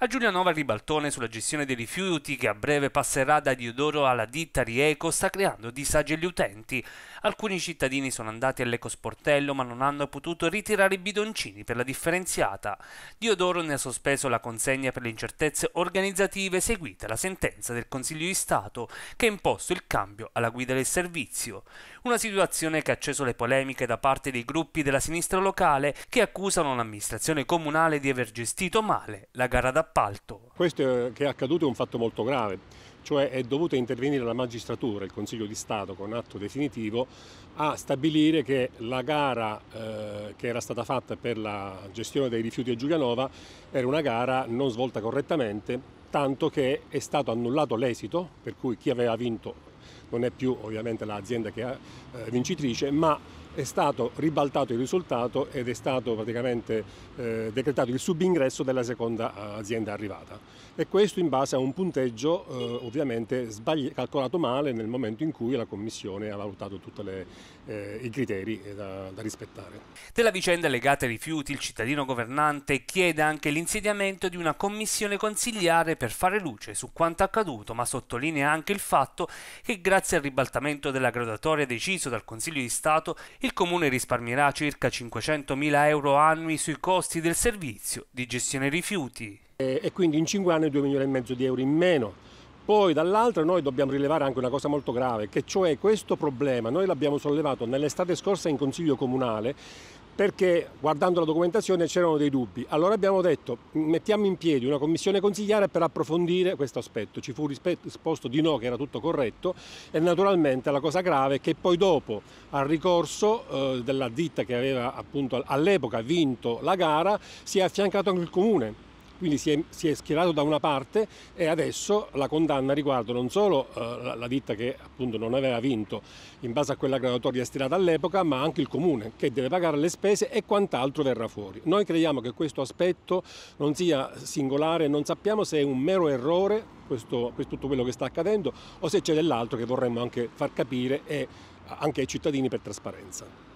A Giulianova il ribaltone sulla gestione dei rifiuti, che a breve passerà da Diodoro alla ditta Rieco, sta creando disagi agli utenti. Alcuni cittadini sono andati all'ecosportello ma non hanno potuto ritirare i bidoncini per la differenziata. Diodoro ne ha sospeso la consegna per le incertezze organizzative seguita la sentenza del Consiglio di Stato che ha imposto il cambio alla guida del servizio. Una situazione che ha acceso le polemiche da parte dei gruppi della sinistra locale che accusano l'amministrazione comunale di aver gestito male la gara da appalto. Questo che è accaduto è un fatto molto grave, cioè è dovuta intervenire la magistratura, il Consiglio di Stato con atto definitivo, a stabilire che la gara eh, che era stata fatta per la gestione dei rifiuti a Giulianova era una gara non svolta correttamente, tanto che è stato annullato l'esito, per cui chi aveva vinto non è più ovviamente l'azienda che è eh, vincitrice, ma è stato ribaltato il risultato ed è stato praticamente eh, decretato il subingresso della seconda azienda arrivata e questo in base a un punteggio eh, ovviamente sbagli- calcolato male nel momento in cui la Commissione ha valutato tutti eh, i criteri eh, da, da rispettare. Della vicenda legata ai rifiuti il cittadino governante chiede anche l'insediamento di una commissione consigliare per fare luce su quanto accaduto ma sottolinea anche il fatto che grazie al ribaltamento della graduatoria deciso dal Consiglio di Stato il il comune risparmierà circa 500.000 euro annui sui costi del servizio di gestione rifiuti. E, quindi in 5 anni 2 milioni e mezzo di euro in meno. Poi dall'altra noi dobbiamo rilevare anche una cosa molto grave, che cioè questo problema noi l'abbiamo sollevato nell'estate scorsa in Consiglio Comunale perché guardando la documentazione c'erano dei dubbi. Allora abbiamo detto mettiamo in piedi una commissione consigliare per approfondire questo aspetto. Ci fu risposto di no che era tutto corretto e naturalmente la cosa grave è che poi dopo al ricorso eh, della ditta che aveva appunto all'epoca vinto la gara si è affiancato anche il comune quindi si è, si è, schierato da una parte e adesso la condanna riguarda non solo eh, la, la, ditta che appunto non aveva vinto in base a quella graduatoria stirata all'epoca, ma anche il comune che deve pagare le spese e quant'altro verrà fuori. Noi crediamo che questo aspetto non sia singolare, non sappiamo se è un mero errore questo, per tutto quello che sta accadendo o se c'è dell'altro che vorremmo anche far capire e anche ai cittadini per trasparenza.